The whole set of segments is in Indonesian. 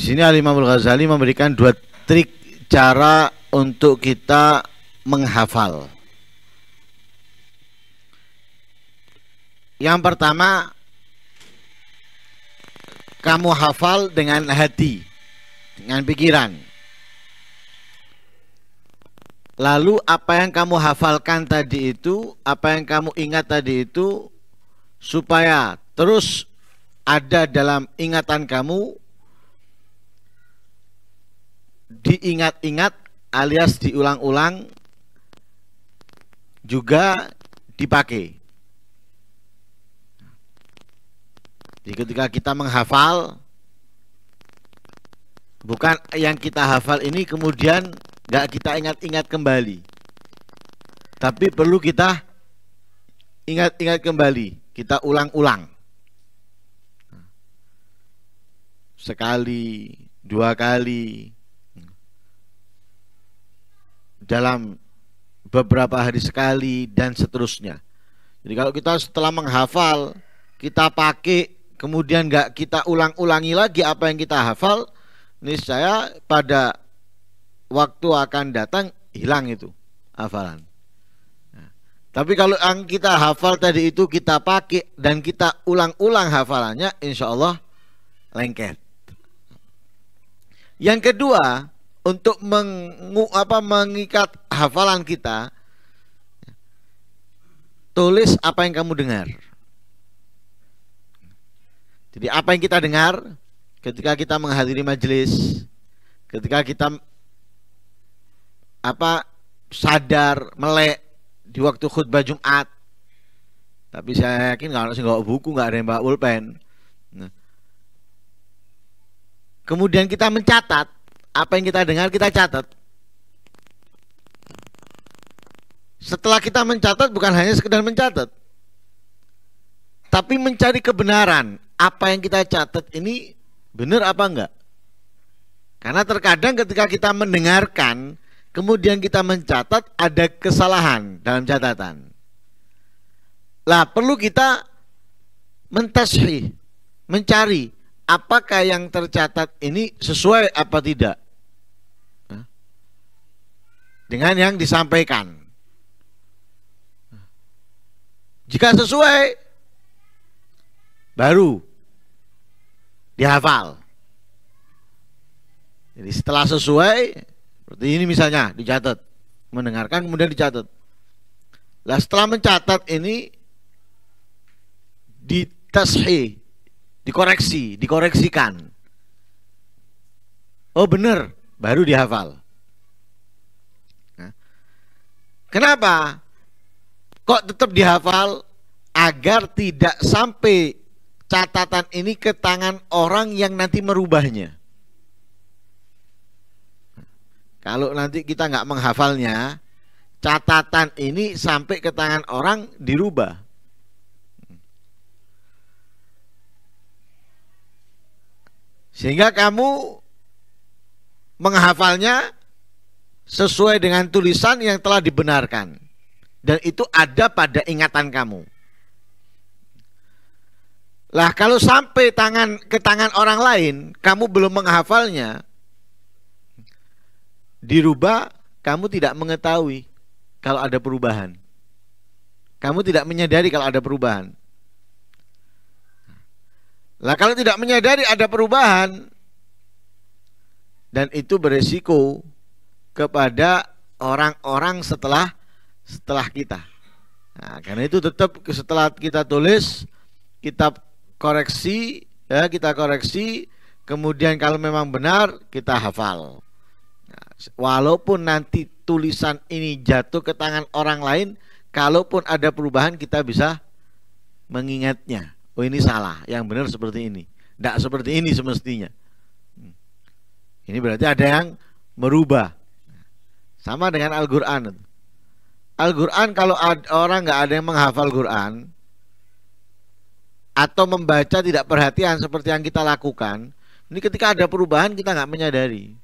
Di sini Al Ghazali memberikan dua trik cara untuk kita menghafal. Yang pertama kamu hafal dengan hati, dengan pikiran. Lalu apa yang kamu hafalkan tadi itu, apa yang kamu ingat tadi itu supaya terus ada dalam ingatan kamu diingat-ingat alias diulang-ulang juga dipakai. Jadi ketika kita menghafal bukan yang kita hafal ini kemudian nggak kita ingat-ingat kembali. Tapi perlu kita ingat-ingat kembali, kita ulang-ulang. Sekali, dua kali, dalam beberapa hari sekali dan seterusnya. Jadi kalau kita setelah menghafal, kita pakai kemudian nggak kita ulang-ulangi lagi apa yang kita hafal, ini saya pada waktu akan datang hilang itu hafalan. Nah, tapi kalau yang kita hafal tadi itu kita pakai dan kita ulang-ulang hafalannya, insya Allah lengket. Yang kedua, untuk meng, apa, mengikat hafalan kita tulis apa yang kamu dengar jadi apa yang kita dengar ketika kita menghadiri majelis ketika kita apa sadar melek di waktu khutbah Jumat tapi saya yakin kalau saya nggak buku nggak ada yang bawa pulpen nah. kemudian kita mencatat apa yang kita dengar kita catat. Setelah kita mencatat bukan hanya sekedar mencatat. Tapi mencari kebenaran, apa yang kita catat ini benar apa enggak? Karena terkadang ketika kita mendengarkan, kemudian kita mencatat ada kesalahan dalam catatan. Lah perlu kita mentashih, mencari apakah yang tercatat ini sesuai apa tidak dengan yang disampaikan. Jika sesuai, baru dihafal. Jadi setelah sesuai, seperti ini misalnya dicatat, mendengarkan kemudian dicatat. Lah setelah mencatat ini ditashih, dikoreksi, dikoreksikan. Oh benar, baru dihafal. Nah. Kenapa? Kok tetap dihafal agar tidak sampai catatan ini ke tangan orang yang nanti merubahnya. Kalau nanti kita nggak menghafalnya, catatan ini sampai ke tangan orang dirubah. Sehingga kamu menghafalnya sesuai dengan tulisan yang telah dibenarkan. Dan itu ada pada ingatan kamu. Lah kalau sampai tangan ke tangan orang lain, kamu belum menghafalnya, dirubah, kamu tidak mengetahui kalau ada perubahan. Kamu tidak menyadari kalau ada perubahan. Lah kalau tidak menyadari ada perubahan dan itu beresiko kepada orang-orang setelah setelah kita. Nah, karena itu tetap setelah kita tulis, kita koreksi, ya kita koreksi, kemudian kalau memang benar kita hafal. Nah, walaupun nanti tulisan ini jatuh ke tangan orang lain, kalaupun ada perubahan kita bisa mengingatnya oh ini salah, yang benar seperti ini. Tidak seperti ini semestinya. Hmm. Ini berarti ada yang merubah. Sama dengan Al-Quran. Al-Quran kalau ada, orang nggak ada yang menghafal al Quran atau membaca tidak perhatian seperti yang kita lakukan, ini ketika ada perubahan kita nggak menyadari,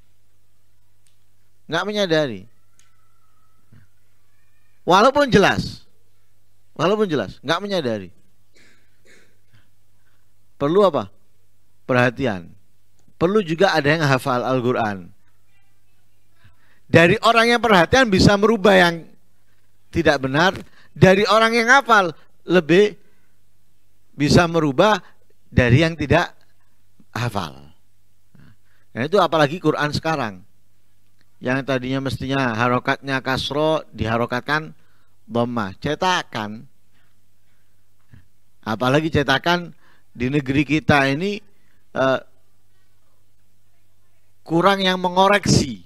nggak menyadari. Walaupun jelas, walaupun jelas, nggak menyadari perlu apa? Perhatian. Perlu juga ada yang hafal Al-Quran. Dari orang yang perhatian bisa merubah yang tidak benar. Dari orang yang hafal lebih bisa merubah dari yang tidak hafal. Nah, itu apalagi Quran sekarang. Yang tadinya mestinya harokatnya kasro diharokatkan bomah. Cetakan. Apalagi cetakan di negeri kita ini uh, kurang yang mengoreksi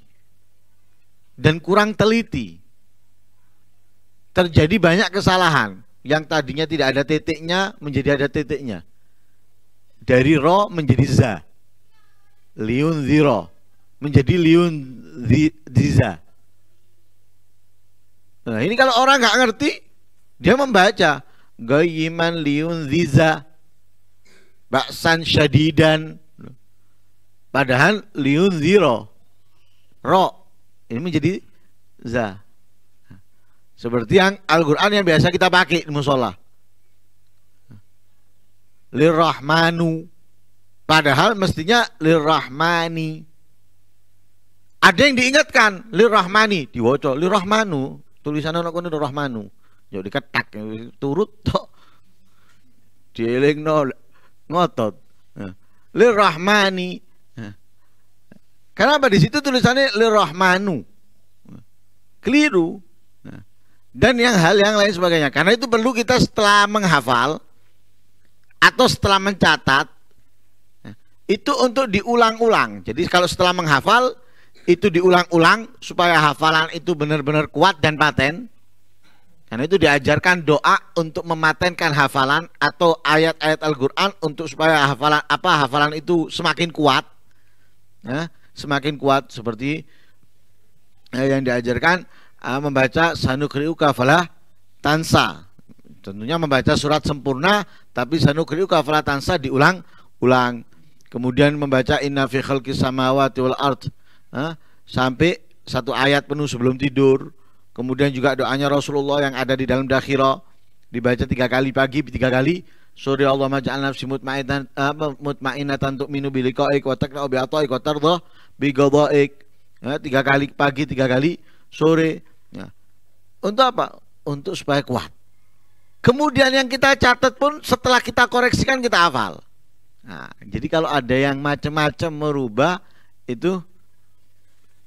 dan kurang teliti. Terjadi banyak kesalahan yang tadinya tidak ada titiknya menjadi ada titiknya. Dari ro menjadi za. Liun ziro menjadi liun ziza. Nah ini kalau orang nggak ngerti dia membaca gayiman liun ziza baksan syadidan padahal liun ziro, ro ini menjadi za seperti yang Al-Qur'an yang biasa kita pakai di musola lirrahmanu padahal mestinya lirrahmani ada yang diingatkan lirrahmani diwoco lirrahmanu Tulisan anak lirrahmanu jadi ketak turut tok dieling ngotot. Eh. Lirrahmani. Eh. Kenapa di situ tulisannya lirrahmanu? Eh. Keliru. Dan yang hal yang lain sebagainya. Karena itu perlu kita setelah menghafal atau setelah mencatat itu untuk diulang-ulang. Jadi kalau setelah menghafal itu diulang-ulang supaya hafalan itu benar-benar kuat dan paten. Karena itu diajarkan doa untuk mematenkan hafalan atau ayat-ayat Al-Quran untuk supaya hafalan apa hafalan itu semakin kuat, ya, semakin kuat seperti ya, yang diajarkan uh, membaca sanukriu kafalah tansa. Tentunya membaca surat sempurna, tapi sanukriu kafalah tansa diulang-ulang. Kemudian membaca inna fi khalqis samawati wal ard. Uh, sampai satu ayat penuh sebelum tidur Kemudian juga doanya Rasulullah yang ada di dalam dakhira dibaca tiga kali pagi, tiga kali sore Allah maj'al nafsi eh, mutmainatan mutmainatan untuk minu bilikoik wa taqna'u bi ata'ik wa tardha bi ya, tiga kali pagi, tiga kali sore. Ya. Untuk apa? Untuk supaya kuat. Kemudian yang kita catat pun setelah kita koreksikan kita hafal. Nah, jadi kalau ada yang macam-macam merubah itu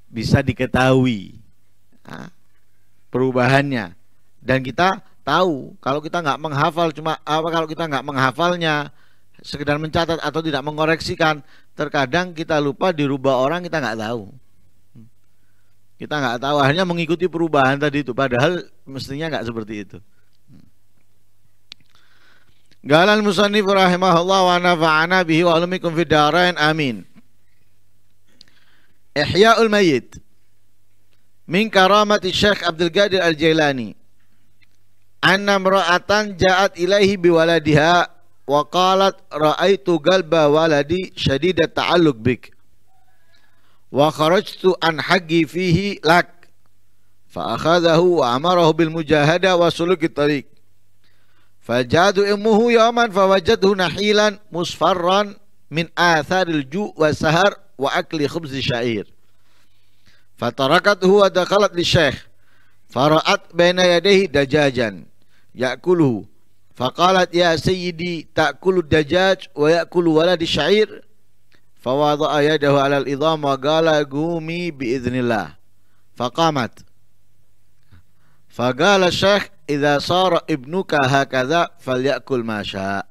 bisa diketahui. Nah, perubahannya dan kita tahu kalau kita nggak menghafal cuma apa kalau kita nggak menghafalnya sekedar mencatat atau tidak mengoreksikan terkadang kita lupa dirubah orang kita nggak tahu kita nggak tahu hanya mengikuti perubahan tadi itu padahal mestinya nggak seperti itu Galal musannif rahimahullah wa nafa'ana bihi wa ulumikum fid amin Ihya'ul mayyit من كرامة الشيخ عبد القادر الجيلاني أن امرأة جاءت إليه بولدها وقالت رأيت قلب ولدي شديد التعلق بك وخرجت عن حقي فيه لك فأخذه وأمره بالمجاهدة وسلوك الطريق فجاءت أمه يوما فوجده نحيلا مصفرا من آثار الجوع والسهر وأكل خبز الشعير Fatarakat huwa dakalat li syekh. Fara'at baina yadehi dajajan. Ya'kuluhu. Faqalat ya sayyidi ta'kulu dajaj wa ya'kulu di syair. Fawadha'a yadahu alal idham wa gala gumi biiznillah. Faqamat. Fagala syekh idza sara ibnuka hakadha falyakul ma syaa.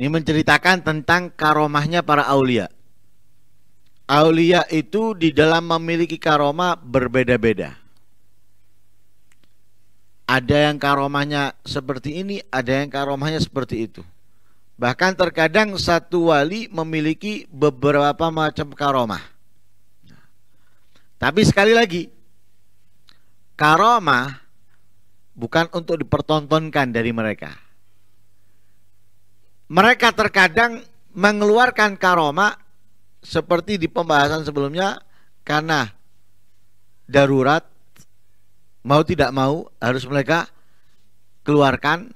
Ini menceritakan tentang karomahnya para aulia. Aulia itu di dalam memiliki karoma berbeda-beda. Ada yang karomahnya seperti ini, ada yang karomahnya seperti itu. Bahkan terkadang satu wali memiliki beberapa macam karomah. Tapi sekali lagi, karomah bukan untuk dipertontonkan dari mereka. Mereka terkadang mengeluarkan karomah seperti di pembahasan sebelumnya karena darurat mau tidak mau harus mereka keluarkan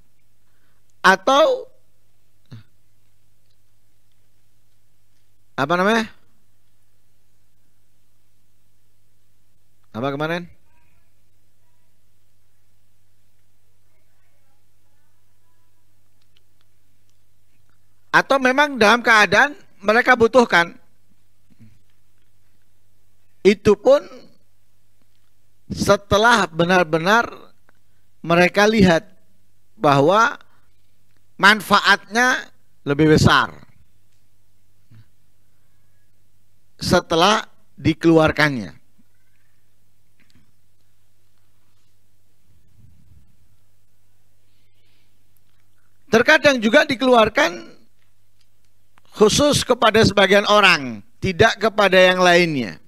atau apa namanya? Apa kemarin? Atau memang dalam keadaan mereka butuhkan itu pun setelah benar-benar mereka lihat bahwa manfaatnya lebih besar setelah dikeluarkannya. Terkadang juga dikeluarkan khusus kepada sebagian orang, tidak kepada yang lainnya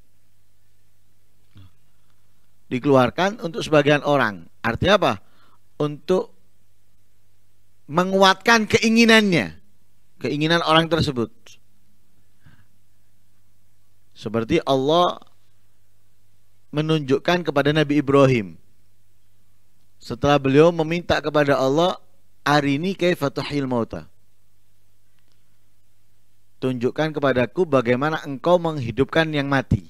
dikeluarkan untuk sebagian orang. Artinya apa? Untuk menguatkan keinginannya, keinginan orang tersebut. Seperti Allah menunjukkan kepada Nabi Ibrahim. Setelah beliau meminta kepada Allah, hari "Arini kaifatuhil mauta?" Tunjukkan kepadaku bagaimana engkau menghidupkan yang mati.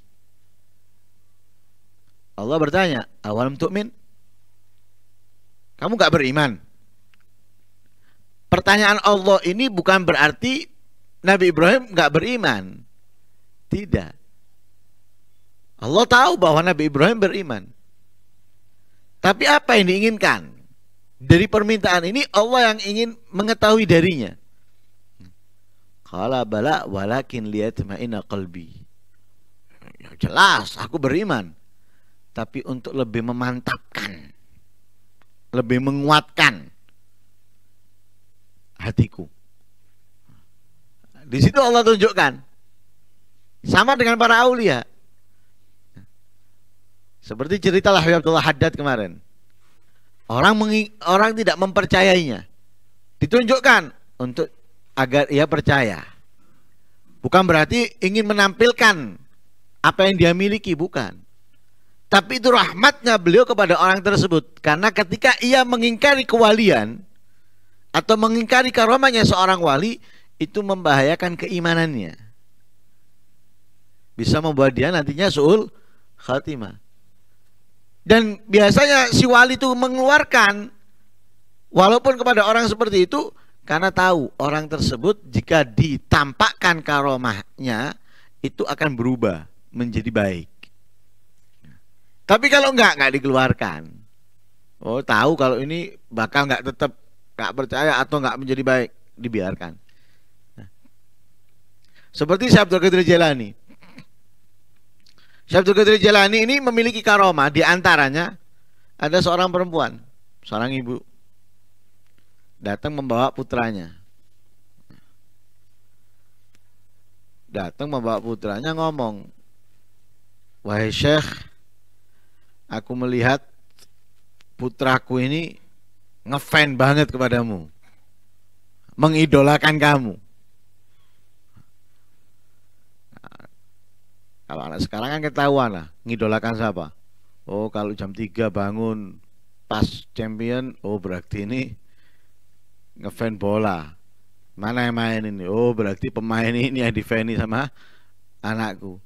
Allah bertanya, untuk min, Kamu gak beriman? Pertanyaan Allah ini bukan berarti Nabi Ibrahim gak beriman. Tidak. Allah tahu bahwa Nabi Ibrahim beriman. Tapi apa yang diinginkan? Dari permintaan ini Allah yang ingin mengetahui darinya. Kala bala walakin liatma'ina qalbi. Ya, jelas aku beriman tapi untuk lebih memantapkan, lebih menguatkan hatiku. Di situ Allah tunjukkan sama dengan para aulia. Seperti cerita Lahir Abdullah Haddad kemarin. Orang orang tidak mempercayainya. Ditunjukkan untuk agar ia percaya. Bukan berarti ingin menampilkan apa yang dia miliki, bukan. Tapi itu rahmatnya beliau kepada orang tersebut. Karena ketika ia mengingkari kewalian atau mengingkari karomahnya seorang wali, itu membahayakan keimanannya. Bisa membuat dia nantinya suul khatimah. Dan biasanya si wali itu mengeluarkan walaupun kepada orang seperti itu karena tahu orang tersebut jika ditampakkan karomahnya itu akan berubah menjadi baik. Tapi kalau enggak enggak dikeluarkan. Oh, tahu kalau ini bakal enggak tetap enggak percaya atau enggak menjadi baik, dibiarkan. Nah. Seperti Sabtu Abdul Qadir Jalani. Syekh Jelani Jalani ini memiliki karoma di antaranya ada seorang perempuan, seorang ibu datang membawa putranya. Datang membawa putranya ngomong, "Wahai Syekh, aku melihat putraku ini ngefan banget kepadamu. Mengidolakan kamu. kalau anak sekarang kan ketahuan lah, ngidolakan siapa? Oh, kalau jam 3 bangun pas champion, oh berarti ini ngefan bola. Mana yang main ini? Oh, berarti pemain ini yang difani sama anakku.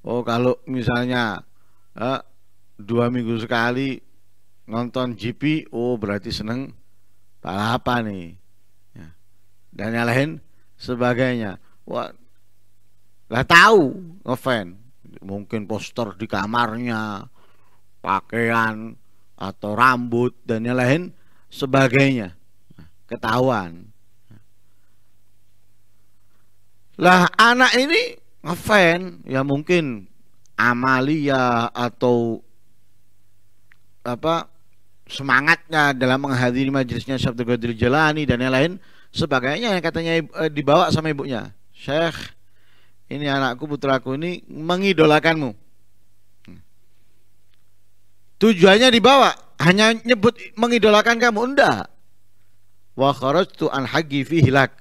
Oh, kalau misalnya uh, dua minggu sekali nonton GP, oh berarti seneng apa nih. Ya. Dan yang lain sebagainya. Wah, lah tahu ngefan. Mungkin poster di kamarnya, pakaian atau rambut dan yang lain sebagainya. Ketahuan. Lah anak ini ngefan ya mungkin amalia atau apa semangatnya dalam menghadiri majelisnya Sabtu Gadir Qadir dan yang lain sebagainya yang katanya e, dibawa sama ibunya Syekh ini anakku putraku ini mengidolakanmu hmm. tujuannya dibawa hanya nyebut mengidolakan kamu Unda. wa kharajtu an haqqi fi hilak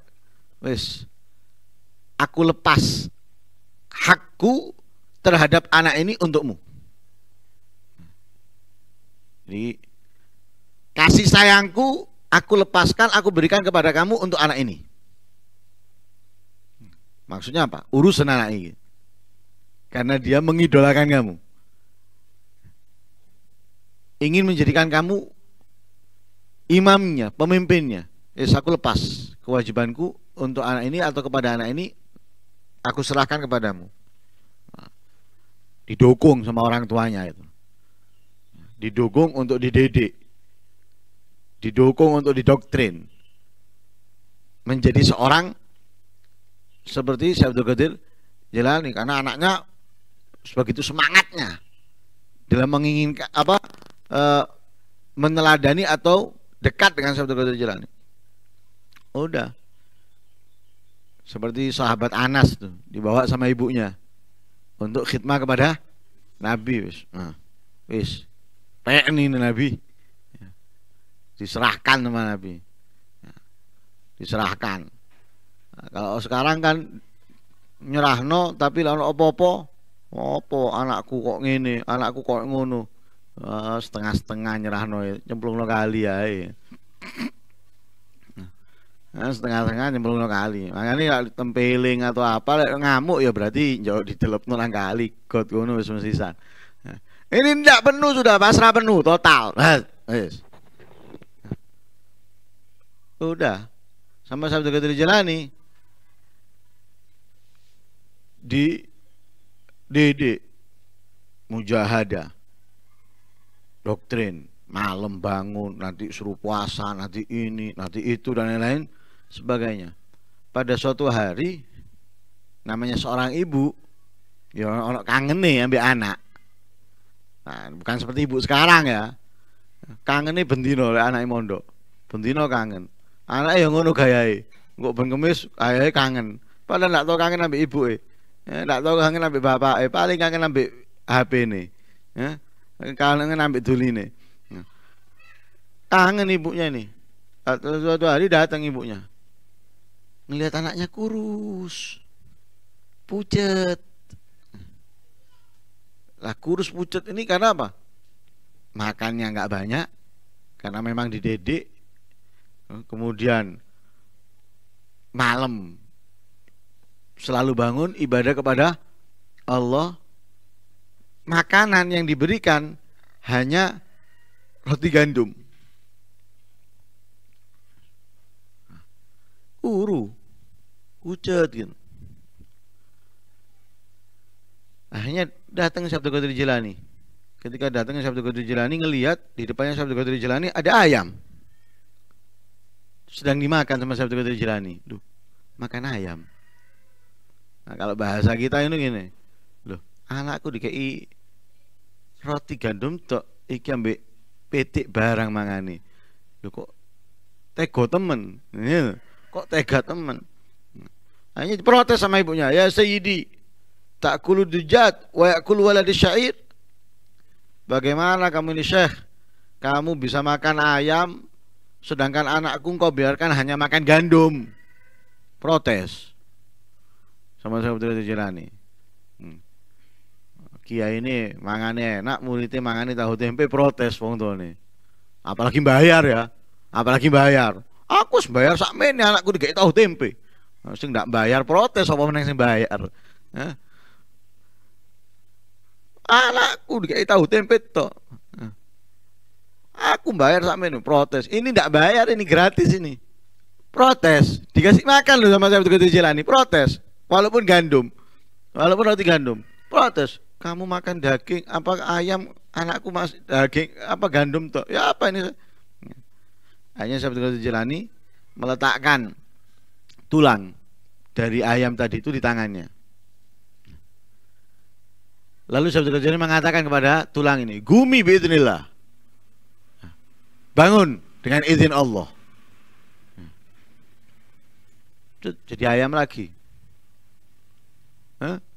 wis aku lepas hakku terhadap anak ini untukmu. Jadi kasih sayangku aku lepaskan, aku berikan kepada kamu untuk anak ini. Maksudnya apa? Urus anak ini. Karena dia mengidolakan kamu. Ingin menjadikan kamu imamnya, pemimpinnya. Yes, aku lepas kewajibanku untuk anak ini atau kepada anak ini aku serahkan kepadamu didukung sama orang tuanya itu didukung untuk dididik didukung untuk didoktrin menjadi seorang seperti saya Abdul Qadir Jalani karena anaknya sebegitu semangatnya dalam menginginkan apa e, meneladani atau dekat dengan saya Abdul Qadir Jalani udah seperti sahabat Anas tuh dibawa sama ibunya untuk khidmah kepada Nabi wis. Nah, wis. ini Nabi. Ya. Diserahkan sama Nabi. Ya. Diserahkan. Nah, kalau sekarang kan nyerahno tapi lawan opo-opo opo anakku kok ngene, anakku kok ngono. Ah, setengah-setengah nyerahno, lo kali ya. Nah, setengah-setengah nyemplung no kali. Makanya kalau ya, tempeling atau apa lek ngamuk ya berarti jauh ditelepno nang kali got ngono wis mesisan. Nah, ini tidak penuh sudah pasrah penuh total. Nah, wis. Udah. Sama Sabtu kita dijalani. di Dede Mujahada doktrin malam bangun nanti suruh puasa nanti ini nanti itu dan lain-lain sebagainya. Pada suatu hari namanya seorang ibu ya orang kangen nih ambil anak. Nah, bukan seperti ibu sekarang ya. Kangen nih bendino oleh anak imondo Bendino kangen. Anak yang ngono gayai. nggak bengkemis, ayah kangen. Padahal nggak tau kangen ambil ibu e. eh. Ndak tau kangen ambil bapak eh. Paling kangen ambil HP nih. Eh, ya. Kangen ambil duli nih. Nah, kangen ibunya nih. Suatu hari datang ibunya ngelihat anaknya kurus pucet lah kurus pucet ini karena apa makannya nggak banyak karena memang dididik kemudian malam selalu bangun ibadah kepada Allah makanan yang diberikan hanya roti gandum uru ucet gitu akhirnya datang sabtu Qadir Jelani ketika datang sabtu Qadir Jelani ngelihat di depannya sabtu Qadir Jelani ada ayam sedang dimakan sama sabtu Qadir Jelani Duh, makan ayam nah kalau bahasa kita ini gini loh anakku dikei roti gandum tok iki ambek petik barang mangani loh kok tego temen ini iya kok tega teman hanya protes sama ibunya ya sayyidi tak dujat wa yakulu waladi syair bagaimana kamu ini syekh kamu bisa makan ayam sedangkan anakku kau biarkan hanya makan gandum protes sama saya betul Jalani hmm. Kia ini mangane enak muridnya mangane tahu tempe protes wong tuh apalagi bayar ya apalagi bayar Aku sembayar ini anakku digek tahu tempe. Sing ndak bayar protes apa meneng sing bayar. Eh. Anakku digek tahu tempe to, Aku bayar ini protes. Ini ndak bayar ini gratis ini. Protes, dikasih makan loh sama saya untuk Abdul Jilani, protes. Walaupun gandum. Walaupun roti gandum, protes. Kamu makan daging apa ayam anakku masih daging apa gandum toh? Ya apa ini? Hanya Syekh Abdul Qadir Jilani meletakkan tulang dari ayam tadi itu di tangannya. Lalu Syekh Abdul Qadir mengatakan kepada tulang ini, "Gumi biidznillah." Bangun dengan izin Allah. Jadi ayam lagi.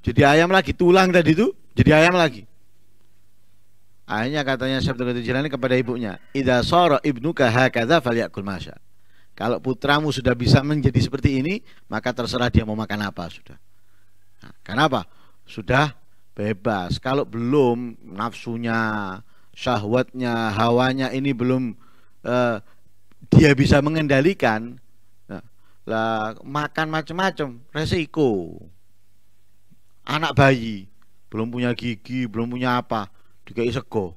Jadi ayam lagi, tulang tadi itu jadi ayam lagi. Akhirnya katanya Syekh Abdul Qadir Jilani kepada ibunya, "Idza sara ibnuka hakadza falyakul masya." Kalau putramu sudah bisa menjadi seperti ini, maka terserah dia mau makan apa sudah. Nah, kenapa? Sudah bebas. Kalau belum nafsunya, syahwatnya, hawanya ini belum eh, dia bisa mengendalikan, nah, lah makan macam-macam, resiko. Anak bayi belum punya gigi, belum punya apa dikei sego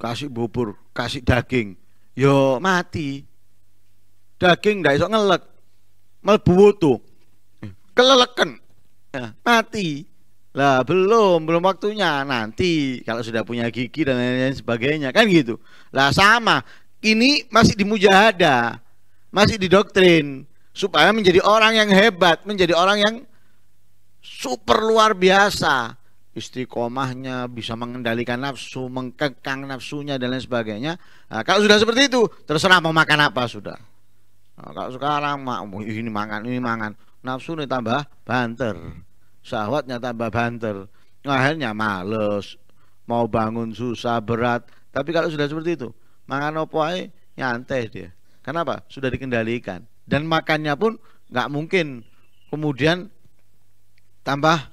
kasih bubur kasih daging yo mati daging ndak iso ngelek mlebu wutu kelelekan ya, mati lah belum belum waktunya nanti kalau sudah punya gigi dan lain-lain sebagainya kan gitu lah sama ini masih di mujahada masih di doktrin supaya menjadi orang yang hebat menjadi orang yang super luar biasa istiqomahnya, bisa mengendalikan nafsu, mengkekang nafsunya dan lain sebagainya. Nah, kalau sudah seperti itu, terserah mau makan apa sudah. Nah, kalau sekarang mau oh, ini makan, ini makan, nafsu ini tambah banter, syahwatnya tambah banter, akhirnya males, mau bangun susah berat. Tapi kalau sudah seperti itu, makan opo ae nyantai dia. Kenapa? Sudah dikendalikan dan makannya pun nggak mungkin kemudian tambah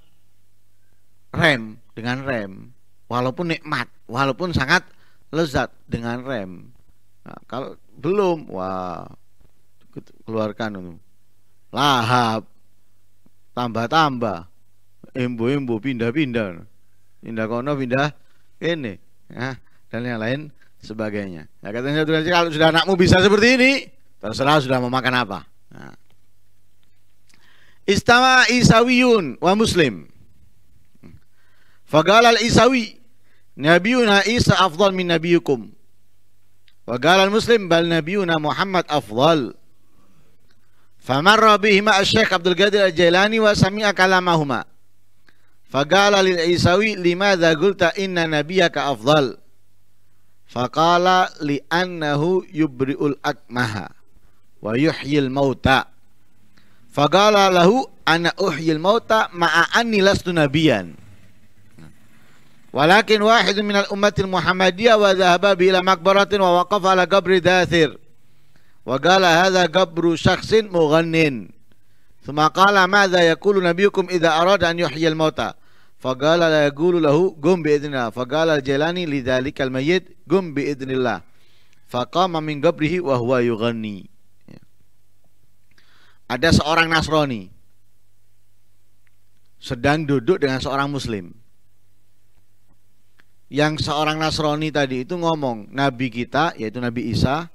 rem dengan rem walaupun nikmat walaupun sangat lezat dengan rem nah, kalau belum wah gitu, keluarkan lahap tambah-tambah embo-embo pindah-pindah pindah kono pindah ini ya, dan yang lain sebagainya ya katanya satu kalau sudah anakmu bisa seperti ini terserah sudah mau makan apa nah. Istawa Isawiyun wa Muslim فقال العيسوي نبينا عيسى أفضل من نبيكم وقال المسلم بل نبينا محمد أفضل فمر بهما الشيخ عبد القادر الجيلاني وسمع كلامهما فقال للعيسوي لماذا قلت إن نبيك أفضل فقال لأنه يبرئ الأكمه ويحيي الموتى فقال له أنا أحيي الموتى مع أني لست نبيا Walakin wahid minal ummatil Muhammadiyah wa dhahaba bila makbaratin wa waqafa ala qabri dathir. Wa qala hadha qabru syakhsin mughannin. Thumma qala madha yakulu nabiyukum idha arada an yuhyil mauta. Faqala la yaqulu lahu gum bi'idnillah. Faqala al-jalani lidhalikal mayyit gum bi'idnillah. Faqama min qabrihi wa huwa yughanni. Ada seorang Nasrani sedang duduk dengan seorang Muslim yang seorang Nasrani tadi itu ngomong Nabi kita yaitu Nabi Isa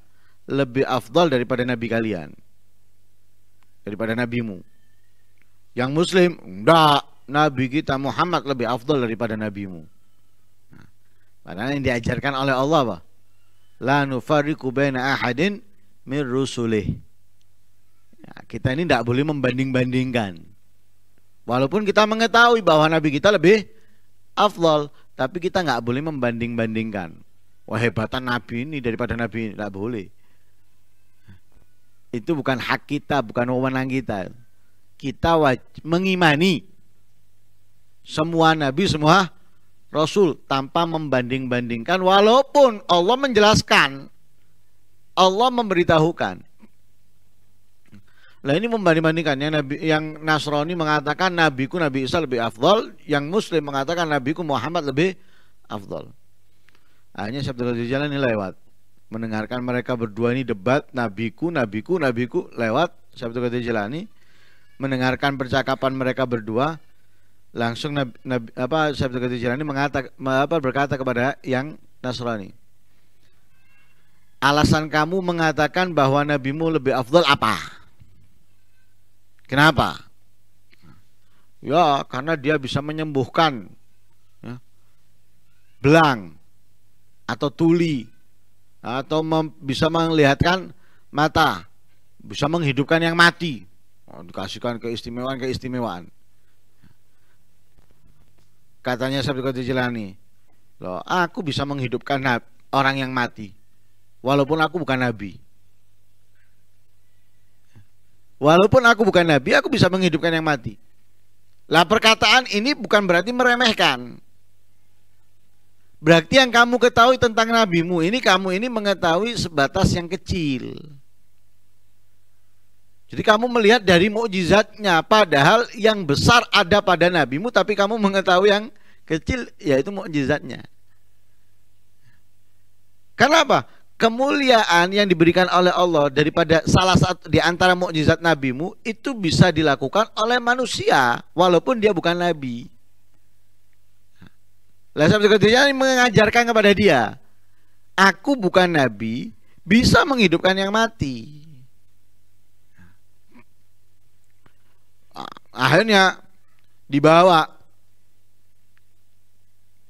lebih afdal daripada Nabi kalian daripada nabimu yang muslim enggak Nabi kita Muhammad lebih afdal daripada nabimu karena padahal yang diajarkan oleh Allah apa? la nufariku baina ahadin min rusulih ya, kita ini tidak boleh membanding-bandingkan walaupun kita mengetahui bahwa Nabi kita lebih afdal tapi kita nggak boleh membanding-bandingkan. Wah hebatan Nabi ini daripada Nabi ini. Nggak boleh. Itu bukan hak kita, bukan wewenang kita. Kita mengimani semua Nabi, semua Rasul tanpa membanding-bandingkan. Walaupun Allah menjelaskan, Allah memberitahukan. Lah ini membanding-bandingkannya Nabi yang Nasrani mengatakan nabiku Nabi Isa lebih afdol, yang muslim mengatakan nabiku Muhammad lebih afdol. Hanya Syekh Abdul Jalan ini lewat mendengarkan mereka berdua ini debat nabiku nabiku nabiku lewat Syekh jalan ini mendengarkan percakapan mereka berdua langsung nabi, nabi, apa Syekh jalan ini mengatakan apa berkata kepada yang Nasrani alasan kamu mengatakan bahwa nabimu lebih afdol apa? Kenapa? Ya, karena dia bisa menyembuhkan ya, belang atau tuli atau mem, bisa melihatkan mata, bisa menghidupkan yang mati. Oh, dikasihkan keistimewaan-keistimewaan. Katanya Sabtu Qadir jelani. loh, aku bisa menghidupkan orang yang mati, walaupun aku bukan nabi. Walaupun aku bukan nabi, aku bisa menghidupkan yang mati. Lah perkataan ini bukan berarti meremehkan. Berarti yang kamu ketahui tentang nabimu ini kamu ini mengetahui sebatas yang kecil. Jadi kamu melihat dari mukjizatnya padahal yang besar ada pada nabimu tapi kamu mengetahui yang kecil yaitu mukjizatnya. Kenapa? kemuliaan yang diberikan oleh Allah daripada salah satu di antara mukjizat nabimu itu bisa dilakukan oleh manusia walaupun dia bukan nabi. Lah sebetulnya mengajarkan kepada dia, aku bukan nabi, bisa menghidupkan yang mati. Ah, akhirnya dibawa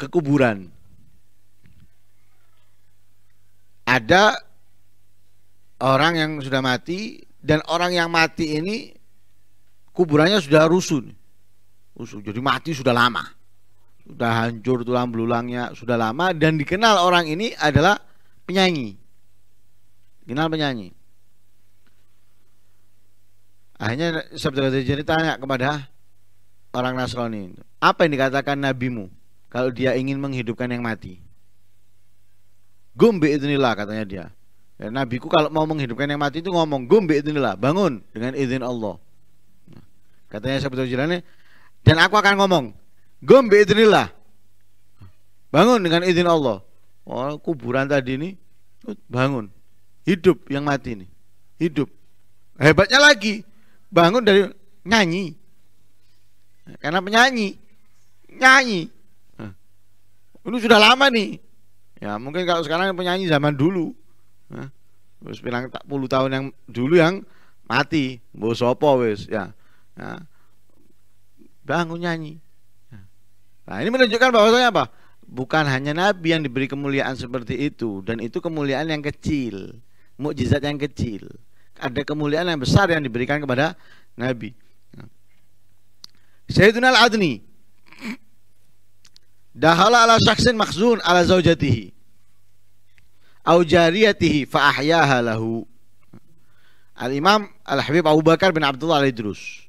ke kuburan ada orang yang sudah mati dan orang yang mati ini kuburannya sudah rusuh. Rusuh. Jadi mati sudah lama. Sudah hancur tulang belulangnya sudah lama dan dikenal orang ini adalah penyanyi. Dikenal penyanyi. Akhirnya Sabda jadi tanya kepada orang Nasrani, apa yang dikatakan nabimu kalau dia ingin menghidupkan yang mati? gumbi idnillah katanya dia. Ya, ku kalau mau menghidupkan yang mati itu ngomong gumbi idnillah bangun dengan izin Allah. Nah, katanya sahabat Jilani, dan aku akan ngomong gumbi idnillah Bangun dengan izin Allah. Oh, kuburan tadi ini bangun. Hidup yang mati ini. Hidup. Hebatnya lagi bangun dari nyanyi. Karena penyanyi nyanyi. Ini sudah lama nih Ya mungkin kalau sekarang penyanyi zaman dulu, terus ya, bilang tak puluh tahun yang dulu yang mati, Mbak sopo wis ya. ya. Bangun nyanyi. Ya. Nah ini menunjukkan bahwasanya apa? Bukan hanya Nabi yang diberi kemuliaan seperti itu dan itu kemuliaan yang kecil, mukjizat yang kecil. Ada kemuliaan yang besar yang diberikan kepada Nabi. Ya. Sayyidun Al-Adni Dahala ala syaksin makzun ala zaujatihi au jariyatihi fa'ahyaha lahu. Al Imam Al Habib Abu Bakar bin Abdullah Al Idrus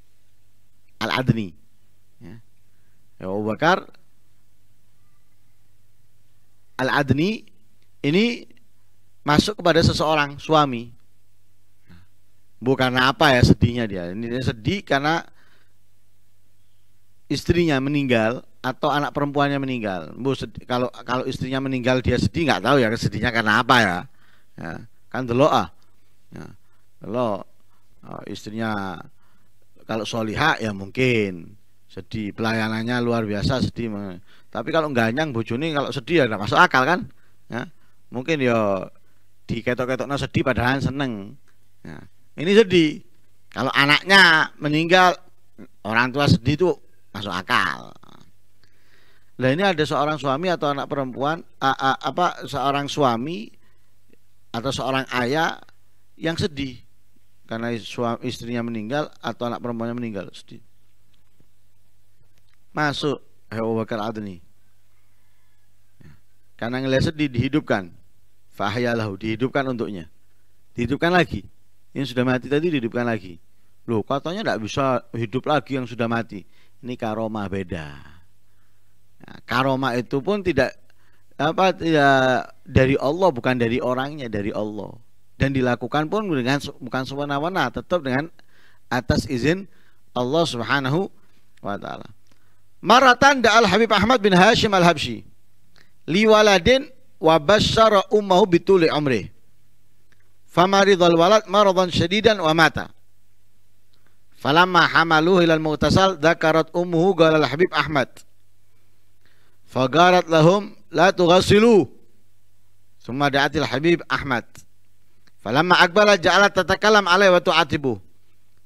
Al Adni. Ya. ya. Abu Bakar Al Adni ini masuk kepada seseorang suami. Bukan apa ya sedihnya dia. Ini sedih karena istrinya meninggal atau anak perempuannya meninggal. Bu, sedih, kalau kalau istrinya meninggal dia sedih nggak tahu ya sedihnya karena apa ya. ya kan dulu ah. Ya, delok oh, istrinya kalau solihah ya mungkin sedih pelayanannya luar biasa sedih tapi kalau nggak nyang bujuni kalau sedih ya nggak masuk akal kan ya mungkin ya ketok ketoknya sedih padahal seneng ya. ini sedih kalau anaknya meninggal orang tua sedih tuh masuk akal Nah ini ada seorang suami atau anak perempuan a, a, apa seorang suami atau seorang ayah yang sedih karena suami istrinya meninggal atau anak perempuannya meninggal sedih. Masuk ya, Abu Bakar Adni. Karena ngelihat sedih dihidupkan. fahyalahu dihidupkan untuknya. Dihidupkan lagi. Yang sudah mati tadi dihidupkan lagi. Loh katanya tidak bisa hidup lagi yang sudah mati. Ini karomah beda. Nah, karoma itu pun tidak apa tidak dari Allah bukan dari orangnya dari Allah dan dilakukan pun dengan bukan sewenang-wenang tetap dengan atas izin Allah Subhanahu wa taala. Maratan Al Habib Ahmad bin Hashim al-Habsyi liwaladin wa basyara ummahu bituli umri. al walad maradan syadidan wa mata. Falamma hamaluhu al mu'tasal dzakarat ummuhu qala al-Habib Ahmad فقالت لهم لا تغسلوه ثم دعت الحبيب أحمد فلما أقبلت جعلت تتكلم عليه وتعاتبه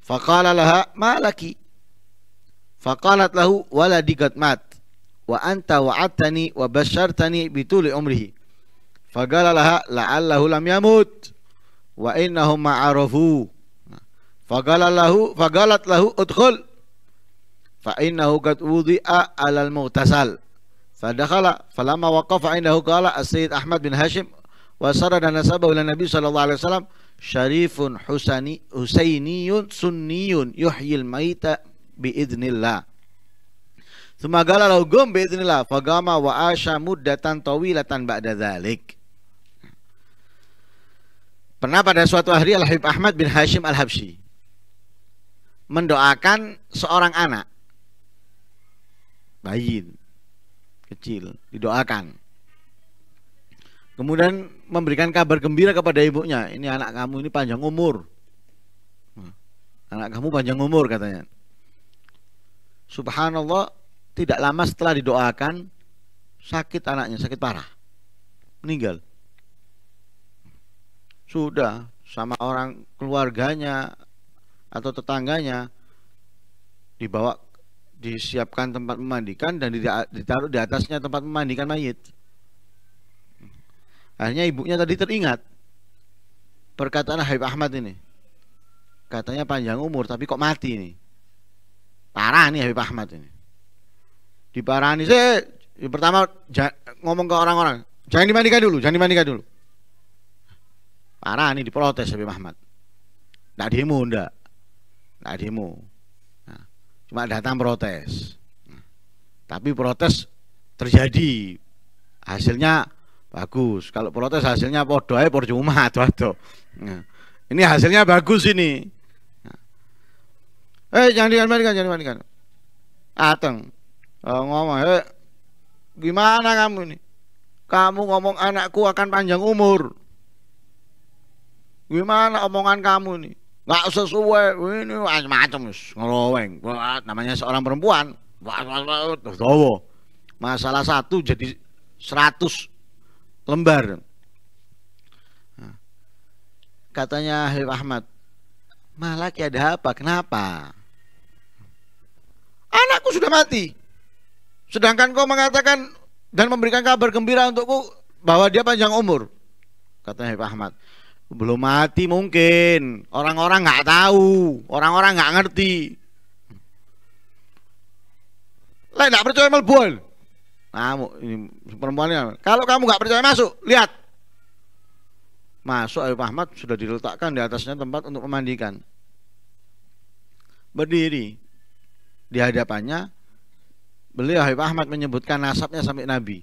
فقال لها ما لك فقالت له ولدي قد مات وأنت وعدتني وبشرتني بطول عمره فقال لها لعله لم يموت وإنهم ما عرفوه فقال له فقالت له ادخل فإنه قد وضئ على المغتسل Fadakhala falamma waqafa indahu qala Sayyid Ahmad bin Hashim wa sarada nasabahu ila Nabi sallallahu alaihi wasallam syarifun husani husainiyun sunniyun yuhyil maita bi idznillah. Tsumma qala lahu gum bi idznillah fagama wa asha muddatan tawilatan ba'da dzalik. Pernah pada suatu hari Al-Habib Ahmad bin Hashim Al-Habsyi mendoakan seorang anak bayi kecil didoakan kemudian memberikan kabar gembira kepada ibunya ini anak kamu ini panjang umur hmm. anak kamu panjang umur katanya subhanallah tidak lama setelah didoakan sakit anaknya sakit parah meninggal sudah sama orang keluarganya atau tetangganya dibawa disiapkan tempat memandikan dan ditaruh di atasnya tempat memandikan mayit. Akhirnya ibunya tadi teringat perkataan Habib Ahmad ini. Katanya panjang umur tapi kok mati ini. Parah nih Habib Ahmad ini. Di Diparani saya pertama ngomong ke orang-orang, jangan dimandikan dulu, jangan dimandikan dulu. Parah nih diprotes Habib Ahmad. Nggak demo ndak? Nggak demo cuma datang protes tapi protes terjadi hasilnya bagus kalau protes hasilnya podo ae percuma atau atau ini hasilnya bagus ini nah. eh jangan dibandingkan jangan dibandingkan ateng oh, ngomong eh gimana kamu ini kamu ngomong anakku akan panjang umur gimana omongan kamu nih nggak sesuai ini macam-macam ngeloweng ah, namanya seorang perempuan masalah satu jadi 100 lembar nah. katanya Habib Ahmad malah ya ada apa kenapa anakku sudah mati sedangkan kau mengatakan dan memberikan kabar gembira untukku bahwa dia panjang umur katanya Habib Ahmad belum mati mungkin. Orang-orang nggak tahu, orang-orang nggak ngerti. Lah nggak percaya melbuan nah, Kamu ini perempuannya. Kalau kamu nggak percaya masuk, lihat. Masuk Ayub Ahmad sudah diletakkan di atasnya tempat untuk memandikan. Berdiri di hadapannya beliau Habib Ahmad menyebutkan nasabnya sampai Nabi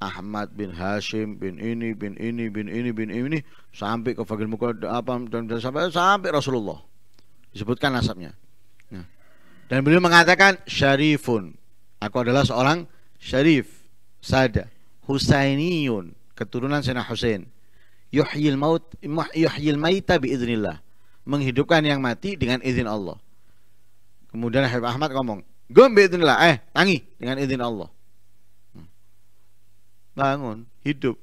Ahmad bin Hashim bin ini bin ini bin ini bin ini sampai ke Fakir Muka apa dan, dan sampai sampai Rasulullah disebutkan nasabnya. Nah. Dan beliau mengatakan syarifun. Aku adalah seorang syarif, sada, Husainiyun, keturunan sena Husain. Yuhyil maut yuhyil maita idnillah Menghidupkan yang mati dengan izin Allah. Kemudian Habib Ahmad ngomong, "Gum idnillah Eh, tangi dengan izin Allah bangun, hidup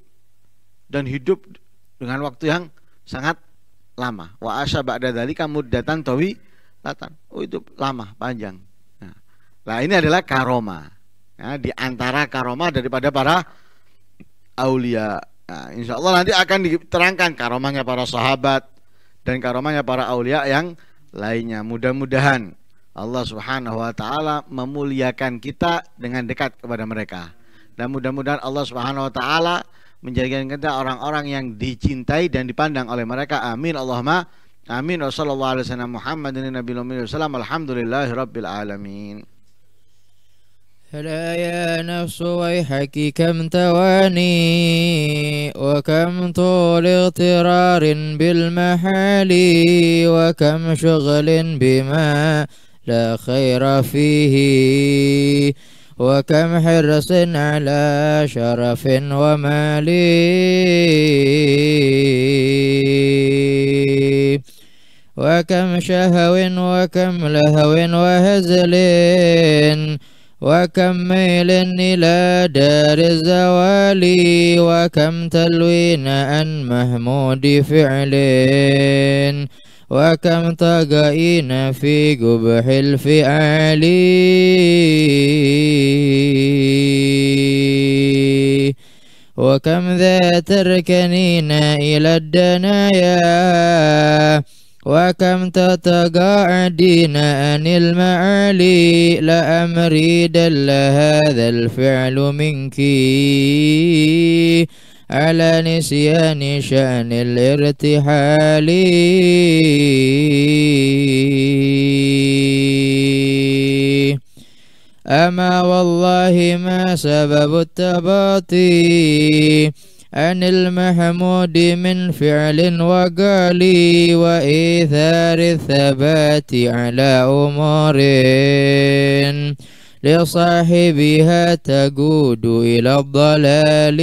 dan hidup dengan waktu yang sangat lama. Wa asya ba'da dzalika muddatan tawi latan. Oh itu lama, panjang. Nah, nah ini adalah karoma. Nah, di antara karoma daripada para aulia. Nah, insya Allah nanti akan diterangkan karomanya para sahabat dan karomanya para aulia yang lainnya. Mudah-mudahan Allah Subhanahu wa taala memuliakan kita dengan dekat kepada mereka. Dan mudah-mudahan Allah Subhanahu wa taala menjadikan kita orang-orang yang dicintai dan dipandang oleh mereka. Amin Allahumma amin. Wassallallahu alaihi wasallam Muhammadin nabiyil wasallam. alamin. هلا يا نفس ويحك كم تواني وكم طول اغترار بالمحال وكم شغل بما لا خير فيه وكم حرص على شرف ومال وكم شهو وكم لهو وهزل وكم ميل إلى دار الزوال وكم تلوين أن محمود فعل وكم طغينا في قبح الفئال وكم ذا تركنينا إلى الدنايا وكم تتقاعدين عن المعالي لأمري دل هذا الفعل منك على نسيان شأن الارتحال أما والله ما سبب التباطي عن المحمود من فعل وقال وإيثار الثبات على أمور لصاحبها تقود إلى الضلال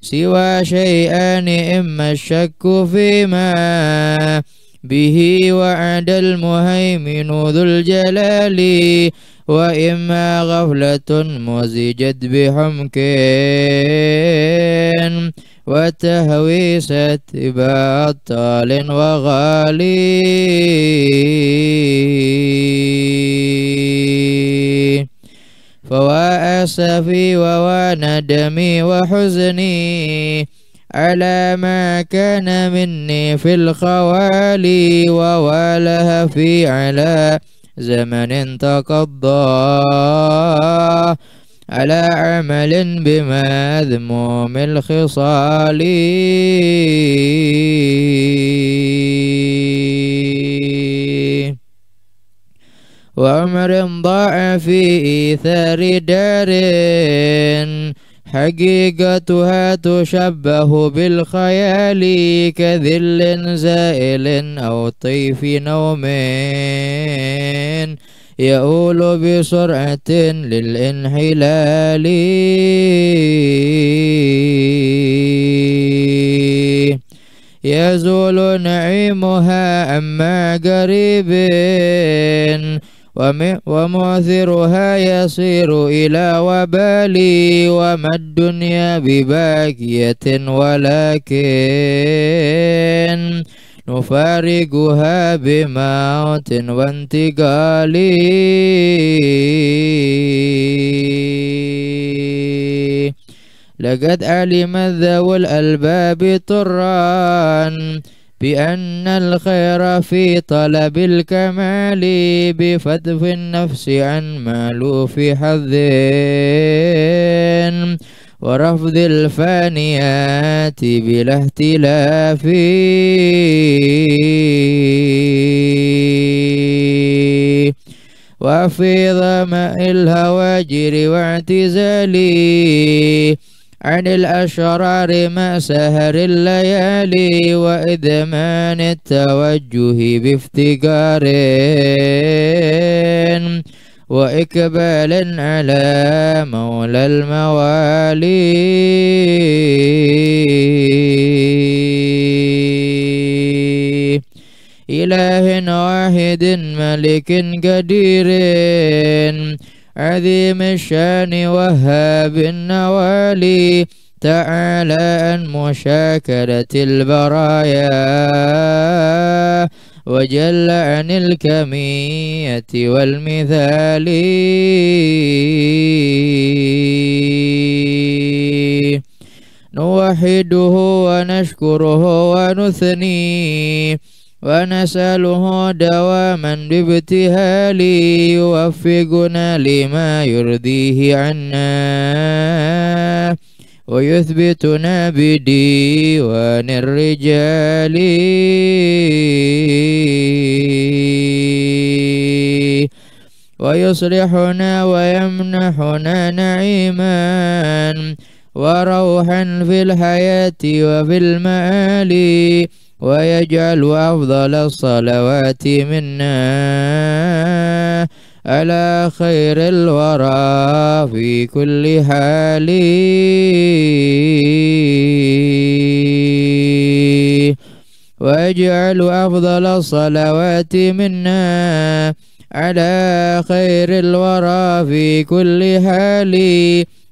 سوى شيئان إما الشك فيما به وعد المهيمن ذو الجلال وإما غفلة مزجت بحمك وتهويسة بطال وغالي فوا أسفي ووا ندمي وحزني على ما كان مني في الخوالي ووا لهفي على زمن تقضى على عمل بمذموم الخصال وعمر ضاع في إيثار دار حقيقتها تشبه بالخيال كذل زائل أو طيف نوم يؤول بسرعة للانحلال يزول نعيمها أما قريب ومؤثرها يصير إلى وبالي وما الدنيا بباكية ولكن نفارقها بموت وانتقال لقد علم ذو الألباب طران بأن الخير في طلب الكمال بفتف النفس عن مالوف حظ ورفض الفانيات بلا اختلاف وفي ظمأ الهواجر واعتزالي عن الأشرار ما سهر الليالي وإدمان التوجه بافتقار وإكبال على مولى الموالي إله واحد ملك قدير عظيم الشان وهاب النوالي تعالى عن مشاكلة البرايا وجل عن الكمية والمثال نوحده ونشكره ونثنيه ونسأله دواما بابتهال يوفقنا لما يرضيه عنا ويثبتنا بديوان الرجال ويصلحنا ويمنحنا نعيما وروحا في الحياة وفي المآل ويجعل أفضل الصلوات منا على خير الورى في كل حال واجعل أفضل الصلوات منا على خير الورى في كل حال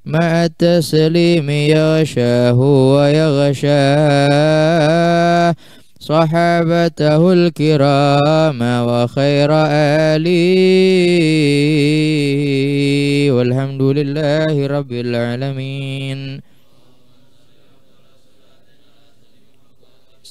مع التسليم يغشاه ويغشاه صحابته الكرام وخير آلي والحمد لله رب العالمين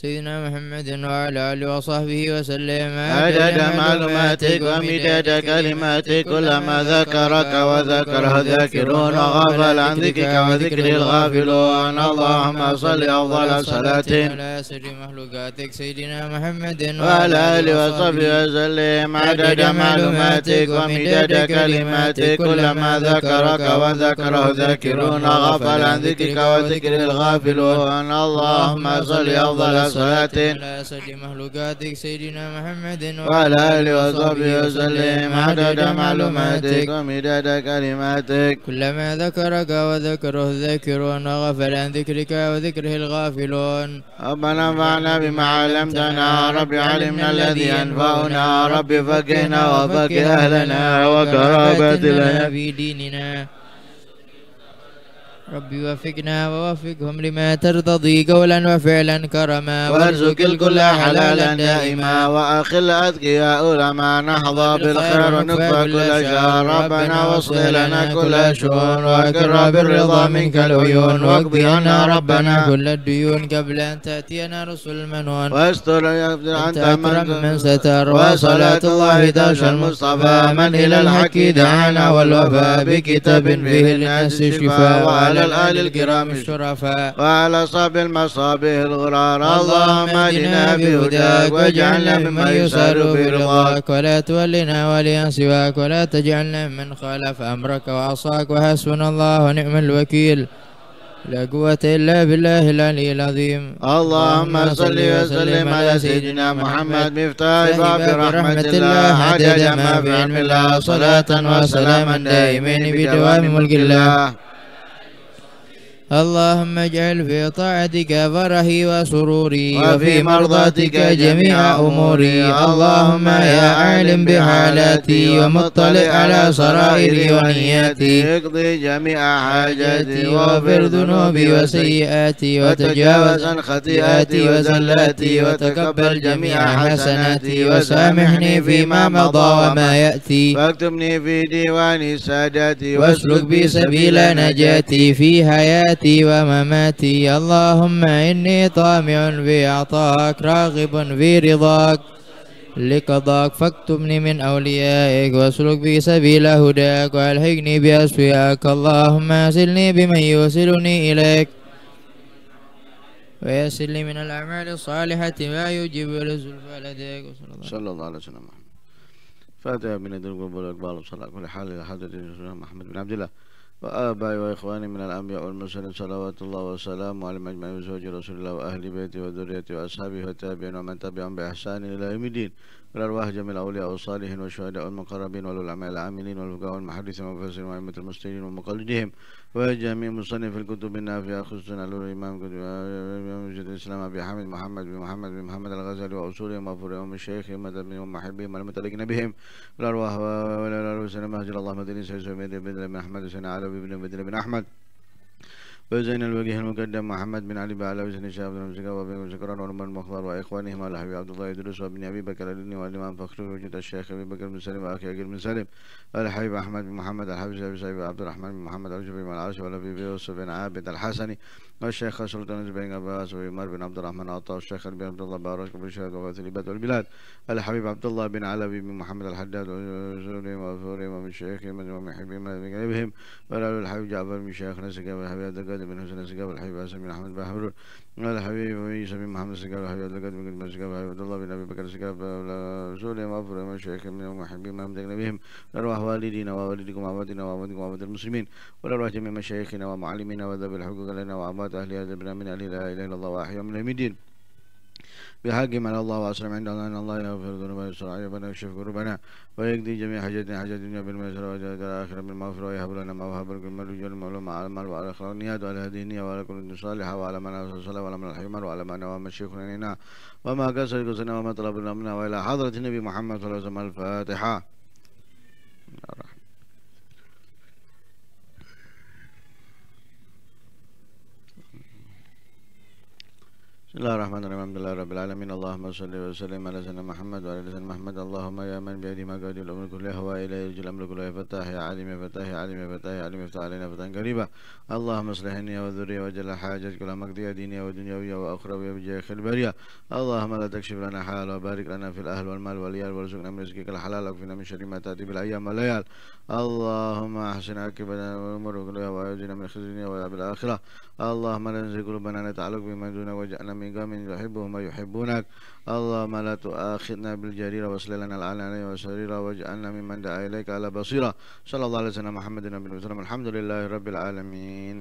سيدنا محمد وعلى آله وصحبه وسلم عدد معلوماتك ومداد كلماتك كلما ذكرك وذكر الذاكرون وغفل عن ذكرك وذكر الغافلون اللهم صل أفضل صلاة على سر مخلوقاتك سيدنا محمد وعلى آله وصحبه وسلم عدد معلوماتك ومداد كلماتك كلما ذكرك وذكر الذاكرون وغفل عن ذكرك وذكر الغافلون اللهم صل أفضل صلاة على سيد مخلوقاتك سيدنا محمد وعلى آله وصحبه وسلم عدد معلوماتك ومداد كلماتك كلما ذكرك وذكره الذاكرون وغفل عن ذكرك وذكره الغافلون ربنا انفعنا بما علمتنا رب علمنا الذي ينفعنا رب فقهنا وفقه أهلنا وكرامتنا في ديننا ربي وفقنا ووفقهم لما ترتضي قولا وفعلا كرما وارزق الكل حلالا دائما واخ اذكياء لما نحظى بالخير ونكفى كل شهر ربنا واصلح لنا كل شهور واكرم بالرضا منك العيون واقضي لنا ربنا كل الديون قبل ان تاتينا رسل المنون واستر يا انت من من ستر وصلاه الله داش المصطفى من الى الحق دعانا والوفاء بكتاب به للناس شفاء وعلى الآل الكرام الشرفاء وعلى صاب المصابيح الغرار اللهم اهدنا بهداك واجعلنا ممن يسار برضاك ولا تولنا وليا سواك ولا تجعلنا من خالف أمرك وعصاك وحسبنا الله ونعم الوكيل لا قوة إلا بالله العلي العظيم اللهم صل وسلم على سيدنا محمد مفتاح باب رحمة الله عدد ما في علم الله صلاة وسلاما دائمين بدوام ملك الله اللهم اجعل في طاعتك فرحي وسروري وفي مرضاتك جميع أموري اللهم يا عالم بحالاتي ومطلع على سرائري ونياتي اقضي جميع حاجاتي واغفر ذنوبي وسيئاتي وتجاوز عن خطيئاتي وزلاتي وتقبل جميع حسناتي وسامحني فيما مضى وما يأتي واكتبني في ديوان ساداتي واسلك بي سبيل نجاتي في حياتي حياتي ومماتي اللهم إني طامع في عطاك راغب في رضاك لقضاك فاكتبني من أوليائك واسلك بي سبيل هداك وألحقني بأسفياك اللهم أسلني بمن يوصلني إليك ويسر لي من الأعمال الصالحة ما يجيب لزلفى لديك صلى الله عليه وسلم فاتح من الدين والإقبال الله على كل حال إلى محمد بن عبد الله وآبائي وإخواني من الأنبياء والمرسلين صلوات الله وسلامه على مجمع زوج رسول الله وأهل بيته وذريته وأصحابه وتابعين ومن تبعهم بإحسان إلى يوم الدين بالأرواح جميع الأولياء والصالحين والشهداء والمقربين والعلماء العاملين والفقهاء والمحدثين والمفسرين وأئمة المسلمين ومقلدهم وجميع مصنف الكتب النافعة خصوصا ألول الإمام مجد الإسلام أبي حامد محمد بن محمد بن محمد الغزالي وأصولهم وفروعهم الشيخ مدبهم محبهم والمتلقين بهم بالأرواح والأرواح وسلم أجل اللهم دين سيد سيد بن أحمد سنة علي بن بدر بن أحمد وزين الوجه المقدم محمد بن علي بن وزين الشاب بن مزكا وابن مزكرا ونمر المخضر واخوانهما الحبيب عبد الله يدرس وابن ابي بكر الدني والامام فخر وجد الشيخ ابي بكر بن سليم واخي اجل بن سليم الحبيب احمد بن محمد الحبيب ابي عبد الرحمن بن محمد الجبري من العاصي والابي بيوسف بن عابد الحسني الشيخ شلت بن عباس وعمر بن عبد الرحمن عطا والشيخ بن عبد الله بارك بالشيخ وفاة العباد والبلاد الحبيب عبد الله بن علوي بن محمد الحداد وزوري وفوري ومن شيخهم ومن حبيبهم من ولعل الحبيب جعفر بن شيخ نسقاب والحبيب عبد القادر بن حسن نسقاب والحبيب حسن بن احمد بن قال حبيب عيسى بن محمد قال حبيب عبد القادر بن حبيب عبد الله بن ابي بكر زول سكاب رسولهم افر مشايخهم ومحبين محمد بهم وارواح والدينا ووالدكم وعواتنا وعواتكم وعوات المسلمين والارواح جميع مشايخنا ومعلمينا وذوي الحقوق لنا وعوات اهل هذا البلاد من اهل لا اله الا الله واحيا من الدين بحق من الله وأسلم عند الله أن الله يغفر ذنوبا ويستر عجبنا ويكشف كروبنا ويقضي جميع حاجاتنا حاجات الدنيا بالميسر وحاجات الآخرة بالمغفرة ويهب لنا ما وهب لكم من الرجال المعلوم على المال وعلى الأخلاق النيات وعلى هذه النية وعلى كل صالحة وعلى من أرسل وعلى من الحمار وعلى من نوام الشيخ لنا وما قصر قصرنا وما طلبنا منا وإلى حضرة النبي محمد صلى الله عليه وسلم الفاتحة الله بسم الله الرحمن الرحيم الحمد لله رب العالمين اللهم صل وسلم على سيدنا محمد وعلى سيدنا محمد اللهم يا من بيده مقاليد الامور كلها واليه يرجع الامر كله يا فتاح يا عالم يا يا عالم يا يا عالم افتح علينا فتحا قريبا اللهم اصلحني وذري وجل حاجات كلها مقضي ديني واخرى واخروية بجاه البريه اللهم لا تكشف لنا حال وبارك لنا في الاهل والمال واليال وارزقنا من رزقك الحلال واكفنا من شر ما تاتي بالايام والليال اللهم احسن عاقبتنا وامر كلها واجعلنا من خزي الدنيا والعذاب الاخره اللهم لا تنزل قلوبنا نتعلق بما دون واجعلنا من قوم يحبهم ويحبونك اللهم لا تؤاخذنا بالجريره واصل لنا العلانيه والسريره واجعلنا ممن دعا اليك على بصيره صلى الله عليه وسلم محمد النبي وسلم الحمد لله رب العالمين